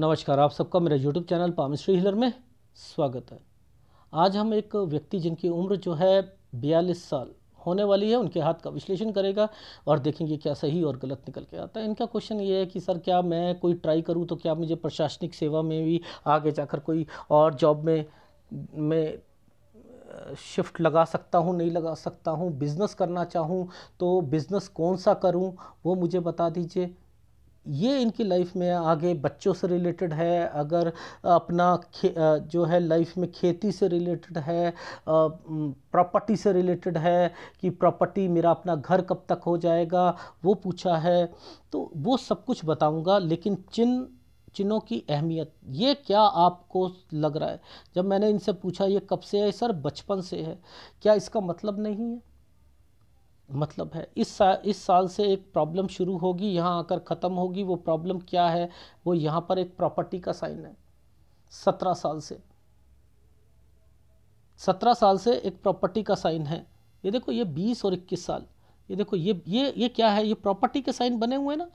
नमस्कार आप सबका मेरा यूट्यूब चैनल पामिश्री हिलर में स्वागत है आज हम एक व्यक्ति जिनकी उम्र जो है बयालीस साल होने वाली है उनके हाथ का विश्लेषण करेगा और देखेंगे क्या सही और गलत निकल के आता है इनका क्वेश्चन ये है कि सर क्या मैं कोई ट्राई करूँ तो क्या मुझे प्रशासनिक सेवा में भी आगे जाकर कोई और जॉब में मैं शिफ्ट लगा सकता हूँ नहीं लगा सकता हूँ बिज़नेस करना चाहूँ तो बिज़नेस कौन सा करूँ वो मुझे बता दीजिए ये इनकी लाइफ में आगे बच्चों से रिलेटेड है अगर अपना जो है लाइफ में खेती से रिलेटेड है प्रॉपर्टी से रिलेटेड है कि प्रॉपर्टी मेरा अपना घर कब तक हो जाएगा वो पूछा है तो वो सब कुछ बताऊंगा लेकिन चिन चिन्हों की अहमियत ये क्या आपको लग रहा है जब मैंने इनसे पूछा ये कब से है सर बचपन से है क्या इसका मतलब नहीं है मतलब है इस सा इस साल से एक प्रॉब्लम शुरू होगी यहाँ आकर ख़त्म होगी वो प्रॉब्लम क्या है वो यहाँ पर एक प्रॉपर्टी का साइन है सत्रह साल से सत्रह साल से एक प्रॉपर्टी का साइन है ये देखो ये बीस और इक्कीस साल ये देखो ये ये ये क्या है ये प्रॉपर्टी के साइन बने हुए हैं ना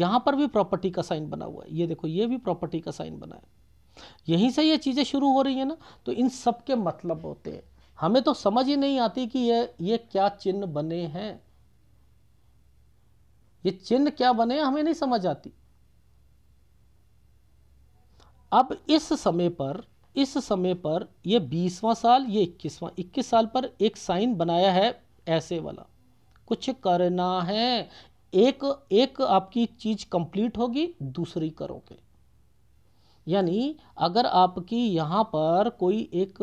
यहाँ पर भी प्रॉपर्टी का साइन बना हुआ है ये देखो ये भी प्रॉपर्टी का साइन बना है यहीं से ये चीज़ें शुरू हो रही हैं ना तो इन सब के मतलब होते हैं हमें तो समझ ही नहीं आती कि ये ये क्या चिन्ह बने हैं ये चिन्ह क्या बने हमें नहीं समझ आती अब इस समय पर इस समय पर ये बीसवां साल ये इक्कीसवां इक्कीस साल पर एक साइन बनाया है ऐसे वाला कुछ करना है एक एक आपकी चीज कंप्लीट होगी दूसरी करोगे यानी अगर आपकी यहाँ पर कोई एक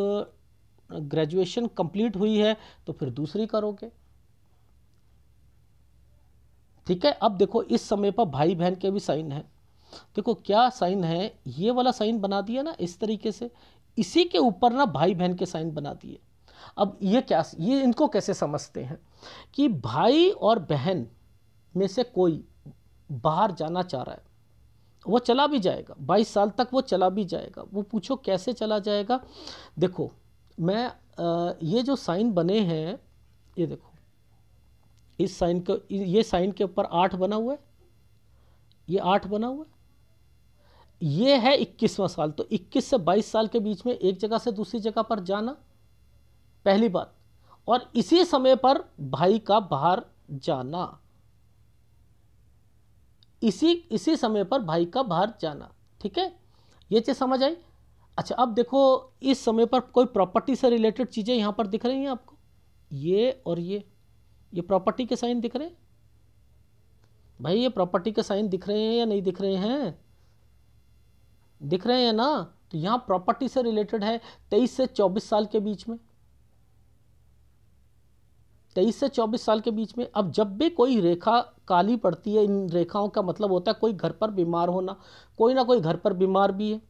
ग्रेजुएशन कंप्लीट हुई है तो फिर दूसरी करोगे ठीक है अब देखो इस समय पर भाई बहन के भी साइन है देखो क्या साइन है ये वाला साइन बना दिया ना इस तरीके से इसी के ऊपर ना भाई बहन के साइन बना दिए अब ये क्या ये इनको कैसे समझते हैं कि भाई और बहन में से कोई बाहर जाना चाह रहा है वो चला भी जाएगा 22 साल तक वो चला भी जाएगा वो पूछो कैसे चला जाएगा देखो मैं आ, ये जो साइन बने हैं ये देखो इस साइन को ये साइन के ऊपर आठ बना हुआ है ये आठ बना हुआ है ये है इक्कीसवां साल तो इक्कीस से बाईस साल के बीच में एक जगह से दूसरी जगह पर जाना पहली बात और इसी समय पर भाई का बाहर जाना इसी इसी समय पर भाई का बाहर जाना ठीक है ये चीज़ समझ आई अच्छा अब देखो इस समय पर कोई प्रॉपर्टी से रिलेटेड चीज़ें यहाँ पर दिख रही हैं आपको ये और ये ये प्रॉपर्टी के साइन दिख रहे हैं भाई ये प्रॉपर्टी के साइन दिख रहे हैं या नहीं दिख रहे हैं दिख रहे हैं ना तो यहाँ प्रॉपर्टी से रिलेटेड है तेईस से चौबीस साल के बीच में तेईस से चौबीस साल के बीच में अब जब भी कोई रेखा काली पड़ती है इन रेखाओं का मतलब होता है कोई घर पर बीमार होना कोई ना कोई घर पर बीमार भी है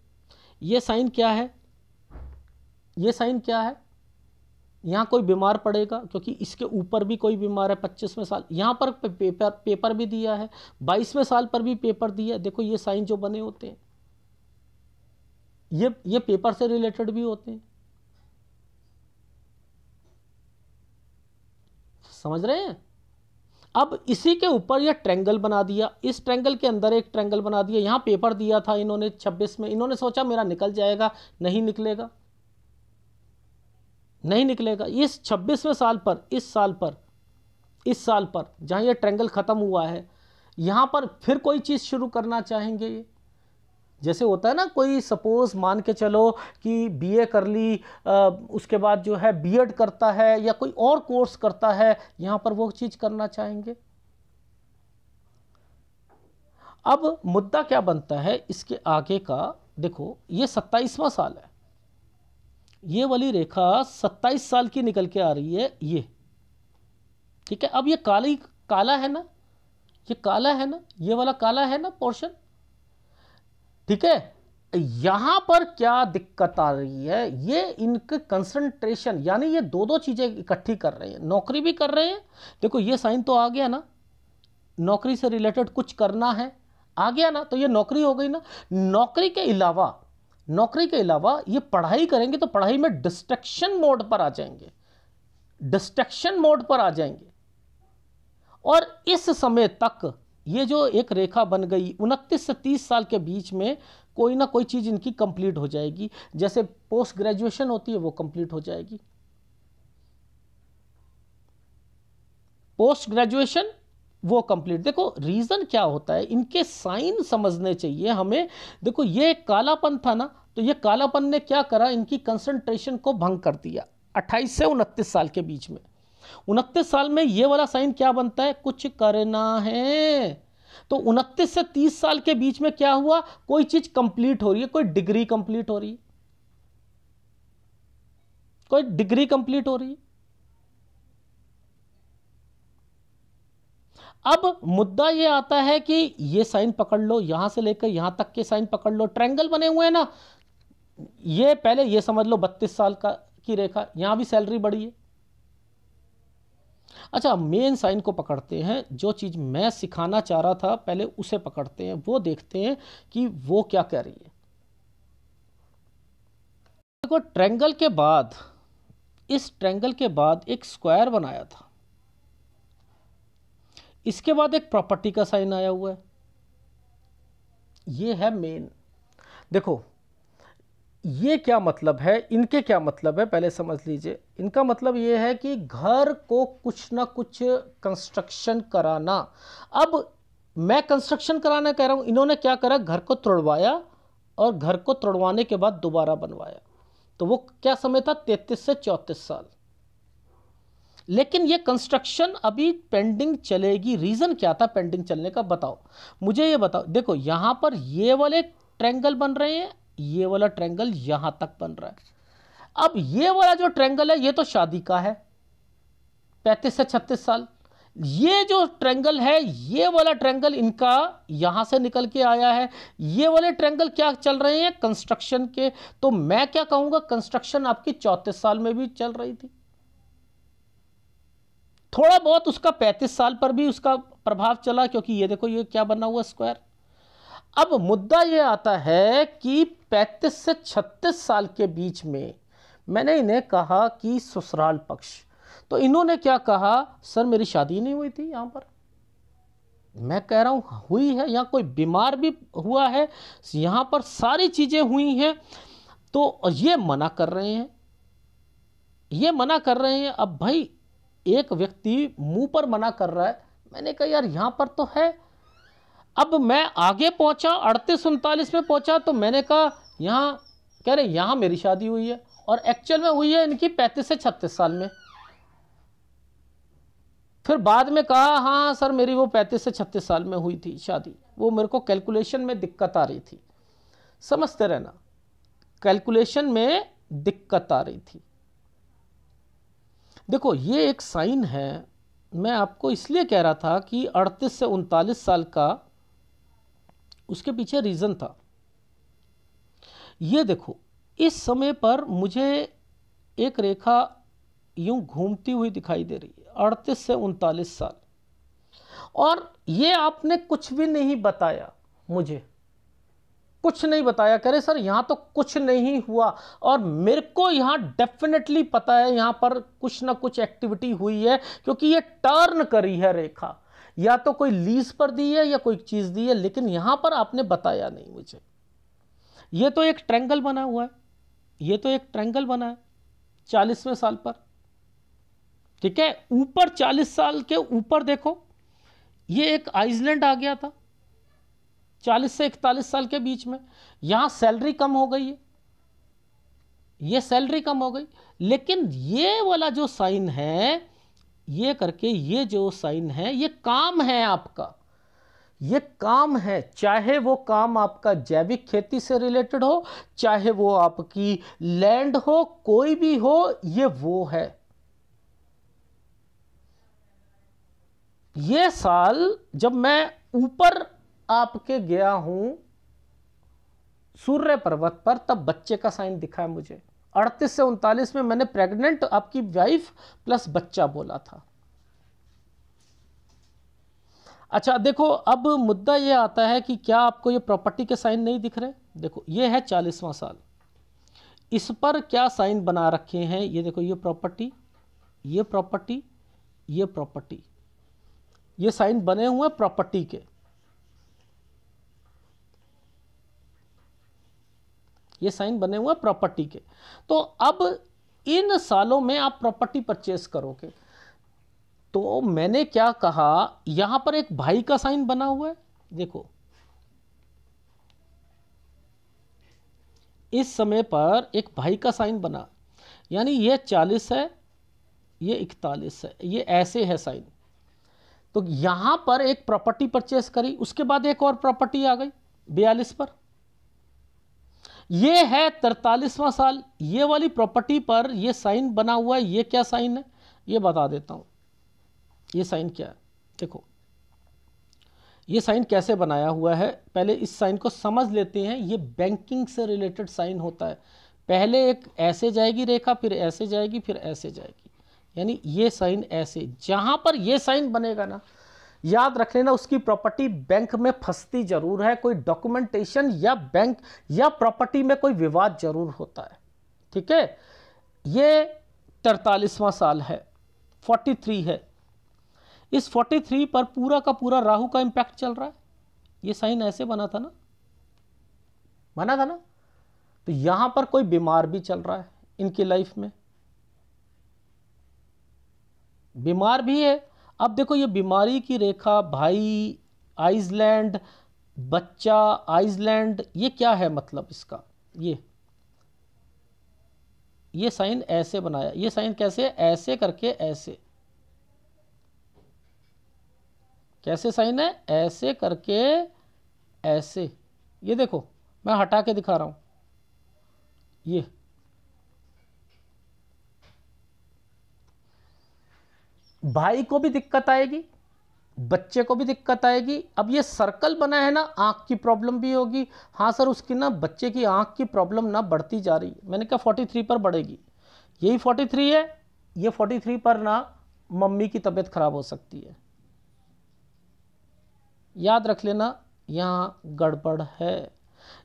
ये साइन क्या है ये साइन क्या है यहाँ कोई बीमार पड़ेगा क्योंकि इसके ऊपर भी कोई बीमार है पच्चीसवें साल यहाँ पर पेपर पेपर भी दिया है बाईसवें साल पर भी पेपर दिया है देखो ये साइन जो बने होते हैं ये ये पेपर से रिलेटेड भी होते हैं समझ रहे हैं अब इसी के ऊपर यह ट्रेंगल बना दिया इस ट्रेंगल के अंदर एक ट्रेंगल बना दिया यहाँ पेपर दिया था इन्होंने छब्बीस में इन्होंने सोचा मेरा निकल जाएगा नहीं निकलेगा नहीं निकलेगा इस छब्बीसवें साल पर इस साल पर इस साल पर जहाँ यह ट्रेंगल ख़त्म हुआ है यहाँ पर फिर कोई चीज़ शुरू करना चाहेंगे ये जैसे होता है ना कोई सपोज़ मान के चलो कि बीए कर ली आ, उसके बाद जो है बीएड करता है या कोई और कोर्स करता है यहाँ पर वो चीज़ करना चाहेंगे अब मुद्दा क्या बनता है इसके आगे का देखो ये सत्ताईसवां साल है ये वाली रेखा सत्ताईस साल की निकल के आ रही है ये ठीक है अब ये काली काला है ना ये काला है ना ये वाला काला है ना पोर्शन ठीक है यहां पर क्या दिक्कत आ रही है ये इनके कंसंट्रेशन यानी ये दो दो चीज़ें इकट्ठी कर रहे हैं नौकरी भी कर रहे हैं देखो ये साइन तो आ गया ना नौकरी से रिलेटेड कुछ करना है आ गया ना तो ये नौकरी हो गई ना नौकरी के अलावा नौकरी के अलावा ये पढ़ाई करेंगे तो पढ़ाई में डिस्ट्रक्शन मोड पर आ जाएंगे डिस्ट्रक्शन मोड पर आ जाएंगे और इस समय तक ये जो एक रेखा बन गई उनतीस से तीस साल के बीच में कोई ना कोई चीज़ इनकी कंप्लीट हो जाएगी जैसे पोस्ट ग्रेजुएशन होती है वो कंप्लीट हो जाएगी पोस्ट ग्रेजुएशन वो कंप्लीट देखो रीज़न क्या होता है इनके साइन समझने चाहिए हमें देखो ये कालापन था ना तो ये कालापन ने क्या करा इनकी कंसंट्रेशन को भंग कर दिया 28 से उनतीस साल के बीच में उनतीस साल में ये वाला साइन क्या बनता है कुछ करना है तो उनतीस से तीस साल के बीच में क्या हुआ कोई चीज कंप्लीट हो रही है कोई डिग्री कंप्लीट हो रही है कोई डिग्री कंप्लीट हो रही है अब मुद्दा ये आता है कि ये साइन पकड़ लो यहां से लेकर यहां तक के साइन पकड़ लो ट्रायंगल बने हुए हैं ना ये पहले ये समझ लो बत्तीस साल का की रेखा यहां भी सैलरी बढ़ी है अच्छा मेन साइन को पकड़ते हैं जो चीज़ मैं सिखाना चाह रहा था पहले उसे पकड़ते हैं वो देखते हैं कि वो क्या कह रही है देखो ट्रेंगल के बाद इस ट्रेंगल के बाद एक स्क्वायर बनाया था इसके बाद एक प्रॉपर्टी का साइन आया हुआ है ये है मेन देखो ये क्या मतलब है इनके क्या मतलब है पहले समझ लीजिए इनका मतलब ये है कि घर को कुछ ना कुछ कंस्ट्रक्शन कराना अब मैं कंस्ट्रक्शन कराना कह रहा हूँ इन्होंने क्या करा घर को तोड़वाया और घर को तोड़वाने के बाद दोबारा बनवाया तो वो क्या समय था तैतीस से चौंतीस साल लेकिन ये कंस्ट्रक्शन अभी पेंडिंग चलेगी रीज़न क्या था पेंडिंग चलने का बताओ मुझे ये बताओ देखो यहां पर ये वाले ट्रेंगल बन रहे हैं ये वाला ट्रेंगल यहां तक बन रहा है अब ये वाला जो ट्रेंगल है ये तो शादी का है पैंतीस से छत्तीस साल ये जो ट्रेंगल है ये वाला ट्रेंगल इनका यहां से निकल के आया है ये वाले ट्रेंगल क्या चल रहे हैं कंस्ट्रक्शन के तो मैं क्या कहूंगा कंस्ट्रक्शन आपकी चौंतीस साल में भी चल रही थी थोड़ा बहुत उसका पैंतीस साल पर भी उसका प्रभाव चला क्योंकि ये देखो ये क्या बना हुआ स्क्वायर अब मुद्दा ये आता है कि 35 से 36 साल के बीच में मैंने इन्हें कहा कि ससुराल पक्ष तो इन्होंने क्या कहा सर मेरी शादी नहीं हुई थी यहाँ पर मैं कह रहा हूँ हुई है यहाँ कोई बीमार भी हुआ है यहाँ पर सारी चीज़ें हुई हैं तो ये मना कर रहे हैं ये मना कर रहे हैं अब भाई एक व्यक्ति मुंह पर मना कर रहा है मैंने कहा यार यहाँ पर तो है अब मैं आगे पहुंचा अड़तीस उनतालीस में पहुंचा तो मैंने कहा यहाँ कह रहे यहाँ मेरी शादी हुई है और एक्चुअल में हुई है इनकी पैंतीस से छत्तीस साल में फिर बाद में कहा हाँ सर मेरी वो पैंतीस से छत्तीस साल में हुई थी शादी वो मेरे को कैलकुलेशन में दिक्कत आ रही थी समझते रहना कैलकुलेशन में दिक्कत आ रही थी देखो ये एक साइन है मैं आपको इसलिए कह रहा था कि 38 से उनतालीस साल का उसके पीछे रीज़न था ये देखो इस समय पर मुझे एक रेखा यूं घूमती हुई दिखाई दे रही है अड़तीस से उनतालीस साल और ये आपने कुछ भी नहीं बताया मुझे कुछ नहीं बताया करे सर यहाँ तो कुछ नहीं हुआ और मेरे को यहाँ डेफिनेटली पता है यहाँ पर कुछ ना कुछ एक्टिविटी हुई है क्योंकि ये टर्न करी है रेखा या तो कोई लीज पर दी है या कोई चीज़ दी है लेकिन यहां पर आपने बताया नहीं मुझे यह तो एक ट्रेंगल बना हुआ है यह तो एक ट्रेंगल बना है चालीसवें साल पर ठीक है ऊपर चालीस साल के ऊपर देखो ये एक आइसलैंड आ गया था चालीस से इकतालीस साल के बीच में यहां सैलरी कम हो गई है ये सैलरी कम हो गई लेकिन ये वाला जो साइन है ये करके ये जो साइन है ये काम है आपका ये काम है चाहे वो काम आपका जैविक खेती से रिलेटेड हो चाहे वो आपकी लैंड हो कोई भी हो ये वो है ये साल जब मैं ऊपर आपके गया हूं सूर्य पर्वत पर तब बच्चे का साइन दिखा है मुझे अड़तीस से उनतालीस में मैंने प्रेग्नेंट आपकी वाइफ प्लस बच्चा बोला था अच्छा देखो अब मुद्दा यह आता है कि क्या आपको ये प्रॉपर्टी के साइन नहीं दिख रहे देखो ये है चालीसवां साल इस पर क्या साइन बना रखे हैं ये देखो ये प्रॉपर्टी ये प्रॉपर्टी ये प्रॉपर्टी ये साइन बने हुए हैं प्रॉपर्टी के ये साइन बने हुए प्रॉपर्टी के तो अब इन सालों में आप प्रॉपर्टी परचेस करोगे तो मैंने क्या कहा यहां पर एक भाई का साइन बना हुआ है देखो इस समय पर एक भाई का साइन बना यानी ये चालीस है ये इकतालीस है ये ऐसे है साइन तो यहां पर एक प्रॉपर्टी परचेस करी उसके बाद एक और प्रॉपर्टी आ गई बयालीस पर ये है तरतालीसवां साल ये वाली प्रॉपर्टी पर ये साइन बना हुआ है ये क्या साइन है ये बता देता हूं ये साइन क्या है देखो ये साइन कैसे बनाया हुआ है पहले इस साइन को समझ लेते हैं ये बैंकिंग से रिलेटेड साइन होता है पहले एक ऐसे जाएगी रेखा फिर ऐसे जाएगी फिर ऐसे जाएगी यानी ये साइन ऐसे जहां पर ये साइन बनेगा ना याद रख लेना उसकी प्रॉपर्टी बैंक में फंसती जरूर है कोई डॉक्यूमेंटेशन या बैंक या प्रॉपर्टी में कोई विवाद जरूर होता है ठीक है ये तरतालीसवां साल है 43 है इस 43 पर पूरा का पूरा राहु का इंपैक्ट चल रहा है ये साइन ऐसे बना था ना बना था ना तो यहां पर कोई बीमार भी चल रहा है इनकी लाइफ में बीमार भी है अब देखो ये बीमारी की रेखा भाई आइसलैंड बच्चा आइसलैंड ये क्या है मतलब इसका ये ये साइन ऐसे बनाया ये साइन कैसे ऐसे करके ऐसे कैसे साइन है ऐसे करके ऐसे ये देखो मैं हटा के दिखा रहा हूं ये भाई को भी दिक्कत आएगी बच्चे को भी दिक्कत आएगी अब ये सर्कल बना है ना आँख की प्रॉब्लम भी होगी हाँ सर उसकी ना बच्चे की आँख की प्रॉब्लम ना बढ़ती जा रही है मैंने कहा फोर्टी थ्री पर बढ़ेगी यही फोर्टी थ्री है ये फोर्टी थ्री पर ना मम्मी की तबीयत खराब हो सकती है याद रख लेना यहाँ गड़बड़ है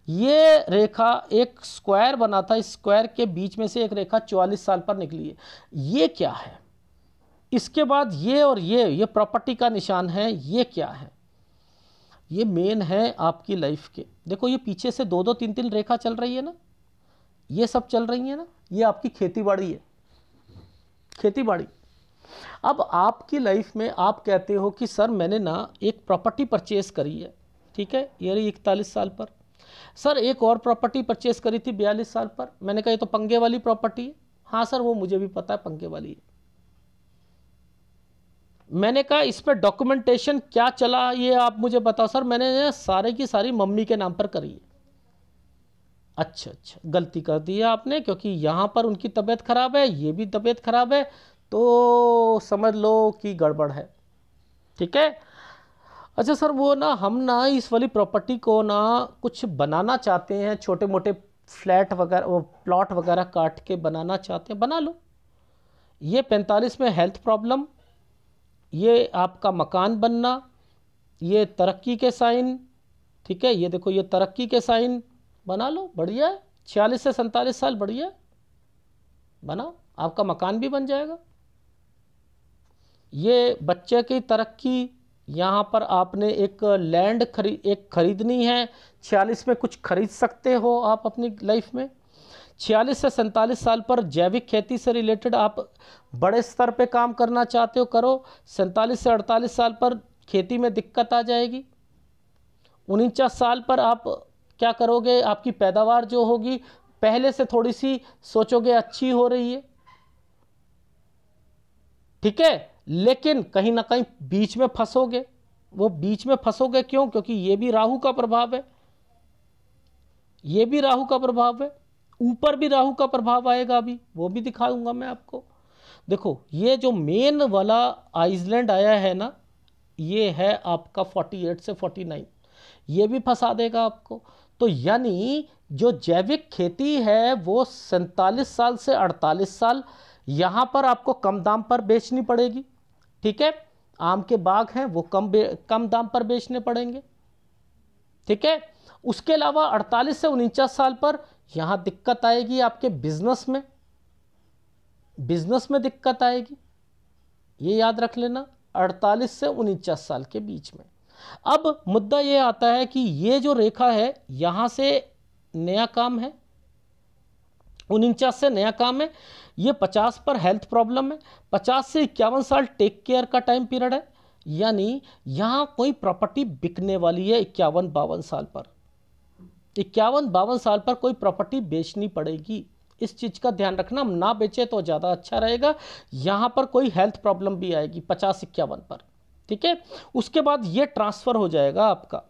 ये रेखा एक स्क्वायर बना था इस स्क्वायर के बीच में से एक रेखा चौवालीस साल पर निकली है ये क्या है इसके बाद ये और ये ये प्रॉपर्टी का निशान है ये क्या है ये मेन है आपकी लाइफ के देखो ये पीछे से दो दो तीन तीन रेखा चल रही है ना ये सब चल रही है ना ये आपकी खेती बाड़ी है खेती बाड़ी अब आपकी लाइफ में आप कहते हो कि सर मैंने ना एक प्रॉपर्टी परचेज करी है ठीक है ये रही इकतालीस साल पर सर एक और प्रॉपर्टी परचेज करी थी बयालीस साल पर मैंने कहा ये तो पंगे वाली प्रॉपर्टी है हाँ सर वो मुझे भी पता है पंगे वाली है मैंने कहा इस पर डॉक्यूमेंटेशन क्या चला ये आप मुझे बताओ सर मैंने सारे की सारी मम्मी के नाम पर करी है अच्छा अच्छा गलती कर दी है आपने क्योंकि यहाँ पर उनकी तबीयत ख़राब है ये भी तबीयत ख़राब है तो समझ लो कि गड़बड़ है ठीक है अच्छा सर वो ना हम ना इस वाली प्रॉपर्टी को ना कुछ बनाना चाहते हैं छोटे मोटे फ्लैट वगैरह प्लॉट वगैरह काट के बनाना चाहते हैं बना लो ये पैंतालीस में हेल्थ प्रॉब्लम ये आपका मकान बनना ये तरक्की के साइन ठीक है ये देखो ये तरक्की के साइन बना लो बढ़िया है छियालीस से सैंतालीस साल बढ़िया बनाओ आपका मकान भी बन जाएगा ये बच्चे की तरक्की यहाँ पर आपने एक लैंड खरी एक ख़रीदनी है छियालीस में कुछ खरीद सकते हो आप अपनी लाइफ में छियालीस से सैंतालीस साल पर जैविक खेती से रिलेटेड आप बड़े स्तर पे काम करना चाहते हो करो सैंतालीस से अड़तालीस साल पर खेती में दिक्कत आ जाएगी उनचास साल पर आप क्या करोगे आपकी पैदावार जो होगी पहले से थोड़ी सी सोचोगे अच्छी हो रही है ठीक है लेकिन कहीं ना कहीं बीच में फंसोगे वो बीच में फंसोगे क्यों क्योंकि ये भी राहु का प्रभाव है ये भी राहु का प्रभाव है ऊपर भी राहु का प्रभाव आएगा अभी वो भी दिखाऊंगा मैं आपको देखो ये जो मेन वाला आइसलैंड आया है ना ये है आपका 48 से 49 ये भी फंसा देगा आपको तो यानी जो जैविक खेती है वो सैंतालीस साल से 48 साल यहाँ पर आपको कम दाम पर बेचनी पड़ेगी ठीक है आम के बाग हैं वो कम कम दाम पर बेचने पड़ेंगे ठीक है उसके अलावा 48 से उनचास साल पर यहाँ दिक्कत आएगी आपके बिजनेस में बिजनेस में दिक्कत आएगी ये याद रख लेना 48 से उनचास साल के बीच में अब मुद्दा ये आता है कि ये जो रेखा है यहां से नया काम है उनचास से नया काम है ये 50 पर हेल्थ प्रॉब्लम है 50 से इक्यावन साल टेक केयर का टाइम पीरियड है यानी यहाँ कोई प्रॉपर्टी बिकने वाली है इक्यावन बावन साल पर इक्यावन बावन साल पर कोई प्रॉपर्टी बेचनी पड़ेगी इस चीज़ का ध्यान रखना हम ना बेचे तो ज़्यादा अच्छा रहेगा यहाँ पर कोई हेल्थ प्रॉब्लम भी आएगी पचास इक्यावन पर ठीक है उसके बाद ये ट्रांसफ़र हो जाएगा आपका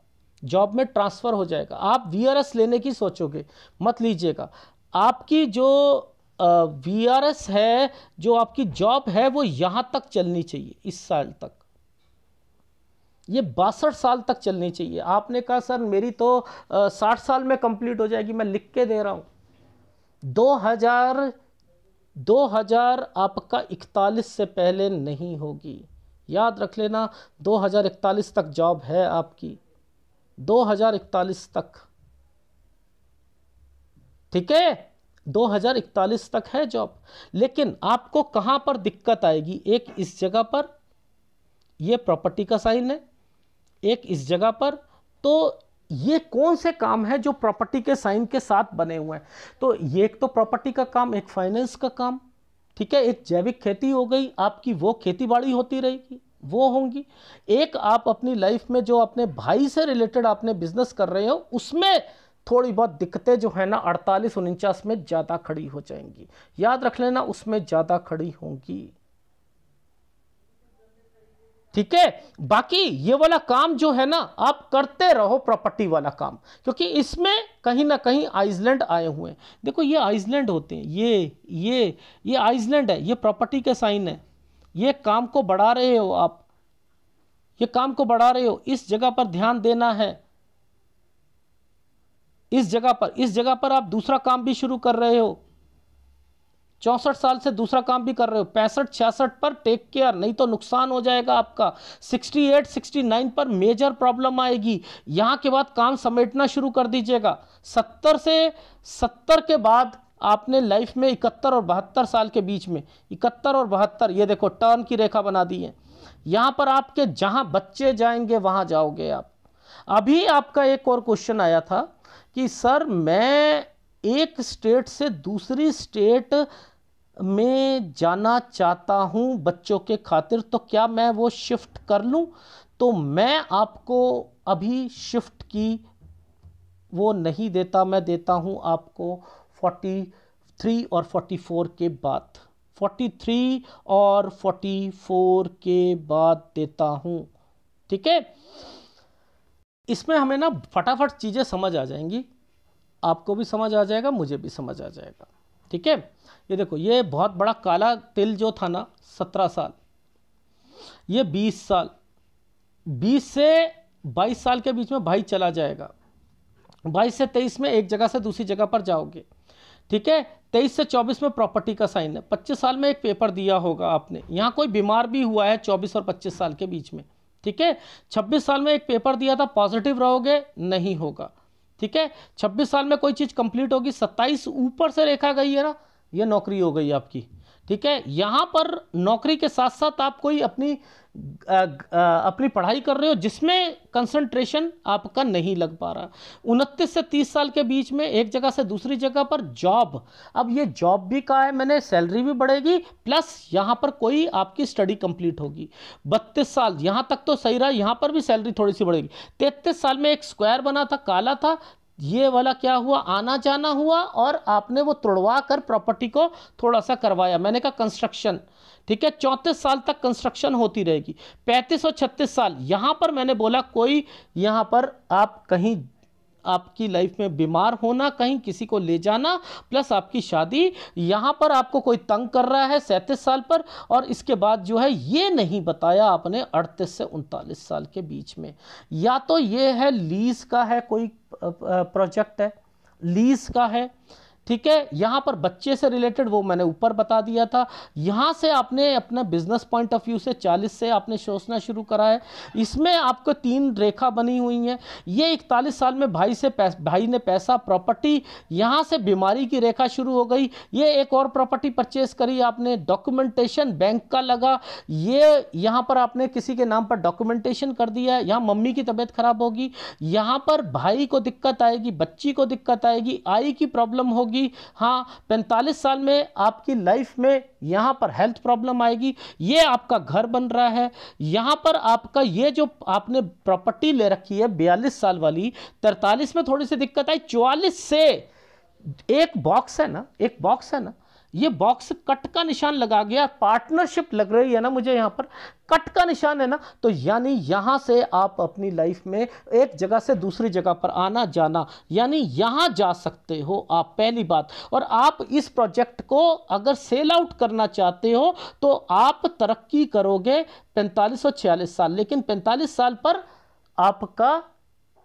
जॉब में ट्रांसफ़र हो जाएगा आप वी लेने की सोचोगे मत लीजिएगा आपकी जो वी है जो आपकी जॉब है वो यहाँ तक चलनी चाहिए इस साल तक ये बासठ साल तक चलनी चाहिए आपने कहा सर मेरी तो साठ साल में कंप्लीट हो जाएगी मैं लिख के दे रहा हूँ दो हज़ार दो हज़ार आपका इकतालीस से पहले नहीं होगी याद रख लेना दो हज़ार इकतालीस तक जॉब है आपकी दो हज़ार इकतालीस तक ठीक है 2041 तक है जॉब लेकिन आपको कहाँ पर दिक्कत आएगी एक इस जगह पर यह प्रॉपर्टी का साइन है एक इस जगह पर तो ये कौन से काम है जो प्रॉपर्टी के साइन के साथ बने हुए हैं तो ये एक तो प्रॉपर्टी का काम एक फाइनेंस का काम ठीक है एक जैविक खेती हो गई आपकी वो खेती बाड़ी होती रहेगी वो होंगी एक आप अपनी लाइफ में जो अपने भाई से रिलेटेड आपने बिजनेस कर रहे हो उसमें थोड़ी बहुत दिक्कतें जो है ना अड़तालीस उनचास में ज़्यादा खड़ी हो जाएंगी याद रख लेना उसमें ज़्यादा खड़ी होंगी ठीक है बाकी ये वाला काम जो है ना आप करते रहो प्रॉपर्टी वाला काम क्योंकि इसमें कहीं ना कहीं आइसलैंड आए हुए हैं देखो ये आइसलैंड होते हैं ये ये ये आइसलैंड है ये प्रॉपर्टी के साइन है ये काम को बढ़ा रहे हो आप ये काम को बढ़ा रहे हो इस जगह पर ध्यान देना है इस जगह पर इस जगह पर आप दूसरा काम भी शुरू कर रहे हो चौसठ साल से दूसरा काम भी कर रहे हो पैंसठ छियासठ पर टेक केयर नहीं तो नुकसान हो जाएगा आपका 68, 69 पर मेजर प्रॉब्लम आएगी यहाँ के बाद काम समेटना शुरू कर दीजिएगा 70 से 70 के बाद आपने लाइफ में इकहत्तर और बहत्तर साल के बीच में इकहत्तर और बहत्तर ये देखो टर्न की रेखा बना दी है यहाँ पर आपके जहाँ बच्चे जाएंगे वहाँ जाओगे आप अभी आपका एक और क्वेश्चन आया था कि सर मैं एक स्टेट से दूसरी स्टेट मैं जाना चाहता हूँ बच्चों के खातिर तो क्या मैं वो शिफ्ट कर लूँ तो मैं आपको अभी शिफ्ट की वो नहीं देता मैं देता हूँ आपको 43 और 44 के बाद 43 और 44 के बाद देता हूँ ठीक है इसमें हमें ना फटाफट चीज़ें समझ आ जाएंगी आपको भी समझ आ जाएगा मुझे भी समझ आ जाएगा ठीक है ये देखो ये बहुत बड़ा काला तिल जो था ना सत्रह साल ये बीस साल बीस से बाईस साल के बीच में भाई चला जाएगा बाईस से तेईस में एक जगह से दूसरी जगह पर जाओगे ठीक है तेईस से चौबीस में प्रॉपर्टी का साइन है पच्चीस साल में एक पेपर दिया होगा आपने यहाँ कोई बीमार भी हुआ है चौबीस और पच्चीस साल के बीच में ठीक है छब्बीस साल में एक पेपर दिया था पॉजिटिव रहोगे नहीं होगा ठीक है छब्बीस साल में कोई चीज़ कंप्लीट होगी सत्ताईस ऊपर से रेखा गई है ना ये नौकरी हो गई आपकी ठीक है यहाँ पर नौकरी के साथ साथ आप कोई अपनी आ, आ, अपनी पढ़ाई कर रहे हो जिसमें कंसंट्रेशन आपका नहीं लग पा रहा उनतीस से तीस साल के बीच में एक जगह से दूसरी जगह पर जॉब अब ये जॉब भी कहा है मैंने सैलरी भी बढ़ेगी प्लस यहाँ पर कोई आपकी स्टडी कंप्लीट होगी बत्तीस साल यहाँ तक तो सही रहा यहाँ पर भी सैलरी थोड़ी सी बढ़ेगी तैतीस साल में एक स्क्वायर बना था काला था ये वाला क्या हुआ आना जाना हुआ और आपने वो तोड़वा कर प्रॉपर्टी को थोड़ा सा करवाया मैंने कहा कंस्ट्रक्शन ठीक है चौंतीस साल तक कंस्ट्रक्शन होती रहेगी पैंतीस और छत्तीस साल यहाँ पर मैंने बोला कोई यहाँ पर आप कहीं आपकी लाइफ में बीमार होना कहीं किसी को ले जाना प्लस आपकी शादी यहाँ पर आपको कोई तंग कर रहा है सैंतीस साल पर और इसके बाद जो है ये नहीं बताया आपने अड़तीस से उनतालीस साल के बीच में या तो ये है लीज का है कोई प्रोजेक्ट है लीज का है ठीक है यहाँ पर बच्चे से रिलेटेड वो मैंने ऊपर बता दिया था यहाँ से आपने अपना बिजनेस पॉइंट ऑफ व्यू से चालीस से आपने सोचना शुरू करा है इसमें आपको तीन रेखा बनी हुई हैं ये इकतालीस साल में भाई से पैस, भाई ने पैसा प्रॉपर्टी यहाँ से बीमारी की रेखा शुरू हो गई ये एक और प्रॉपर्टी परचेस करी आपने डॉक्यूमेंटेशन बैंक का लगा ये यहाँ पर आपने किसी के नाम पर डॉक्यूमेंटेशन कर दिया है यहाँ मम्मी की तबीयत खराब होगी यहाँ पर भाई को दिक्कत आएगी बच्ची को दिक्कत आएगी आई की प्रॉब्लम होगी होगी हाँ पैंतालीस साल में आपकी लाइफ में यहाँ पर हेल्थ प्रॉब्लम आएगी ये आपका घर बन रहा है यहाँ पर आपका ये जो आपने प्रॉपर्टी ले रखी है बयालीस साल वाली तैतालीस में थोड़ी सी दिक्कत आई चौवालीस से एक बॉक्स है ना एक बॉक्स है ना ये बॉक्स कट का निशान लगा गया पार्टनरशिप लग रही है ना मुझे यहाँ पर कट का निशान है ना तो यानी यहाँ से आप अपनी लाइफ में एक जगह से दूसरी जगह पर आना जाना यानी यहाँ जा सकते हो आप पहली बात और आप इस प्रोजेक्ट को अगर सेल आउट करना चाहते हो तो आप तरक्की करोगे पैंतालीस और छियालीस साल लेकिन पैंतालीस साल पर आपका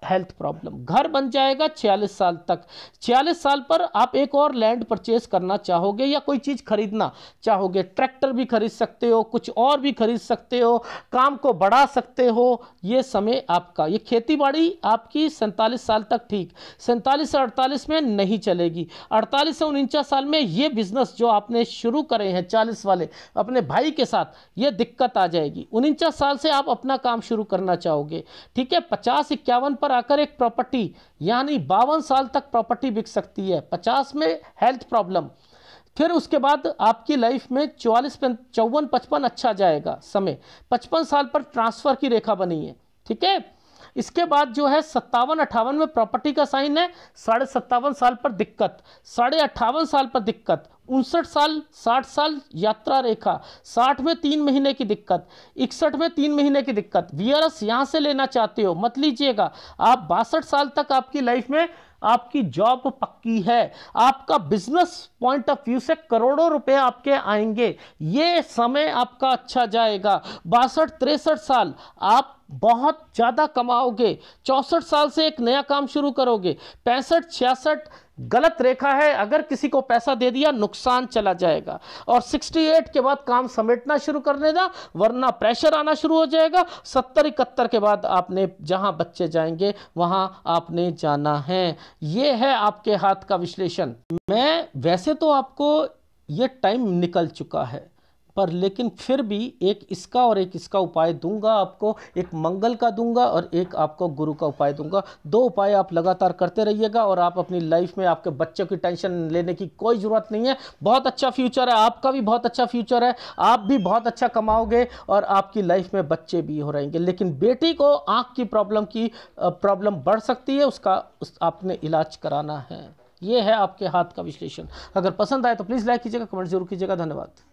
हेल्थ प्रॉब्लम घर बन जाएगा 46 साल तक 46 साल पर आप एक और लैंड परचेज करना चाहोगे या कोई चीज़ खरीदना चाहोगे ट्रैक्टर भी खरीद सकते हो कुछ और भी खरीद सकते हो काम को बढ़ा सकते हो ये समय आपका ये खेती बाड़ी आपकी सैंतालीस साल तक ठीक सैंतालीस से अड़तालीस में नहीं चलेगी अड़तालीस से उनचास साल में ये बिजनेस जो आपने शुरू करे हैं चालीस वाले अपने भाई के साथ ये दिक्कत आ जाएगी उनचास साल से आप अपना काम शुरू करना चाहोगे ठीक है पचास इक्यावन पर आकर एक प्रॉपर्टी यानी बावन साल तक प्रॉपर्टी बिक सकती है पचास में हेल्थ प्रॉब्लम फिर उसके बाद आपकी लाइफ में चौवालीस चौवन पचपन अच्छा जाएगा समय पचपन साल पर ट्रांसफ़र की रेखा बनी है ठीक है इसके बाद जो है सत्तावन अठावन में प्रॉपर्टी का साइन है साढ़े सत्तावन साल पर दिक्कत साढ़े अट्ठावन साल पर दिक्कत उनसठ साल साठ साल यात्रा रेखा साठ में तीन महीने की दिक्कत इकसठ में तीन महीने की दिक्कत वी आर एस यहाँ से लेना चाहते हो मत लीजिएगा आप बासठ साल तक आपकी लाइफ में आपकी जॉब पक्की है आपका बिजनेस पॉइंट ऑफ व्यू से करोड़ों रुपए आपके आएंगे ये समय आपका अच्छा जाएगा बासठ तिरसठ साल आप बहुत ज़्यादा कमाओगे चौंसठ साल से एक नया काम शुरू करोगे पैंसठ छियासठ गलत रेखा है अगर किसी को पैसा दे दिया नुकसान चला जाएगा और 68 के बाद काम समेटना शुरू करने दा वरना प्रेशर आना शुरू हो जाएगा सत्तर इकहत्तर के बाद आपने जहां बच्चे जाएंगे वहां आपने जाना है ये है आपके हाथ का विश्लेषण मैं वैसे तो आपको ये टाइम निकल चुका है पर लेकिन फिर भी एक इसका और एक इसका उपाय दूंगा आपको एक मंगल का दूंगा और एक आपको गुरु का उपाय दूंगा दो उपाय आप लगातार करते रहिएगा और आप अपनी लाइफ में आपके बच्चों की टेंशन लेने की कोई ज़रूरत नहीं है बहुत अच्छा फ्यूचर है आपका भी बहुत अच्छा फ्यूचर है आप भी बहुत अच्छा कमाओगे और आपकी लाइफ में बच्चे भी हो रहेंगे लेकिन बेटी को आँख की प्रॉब्लम की प्रॉब्लम बढ़ सकती है उसका उस आपने इलाज कराना है ये है आपके हाथ का विश्लेषण अगर पसंद आए तो प्लीज़ लाइक कीजिएगा कमेंट जरूर कीजिएगा धन्यवाद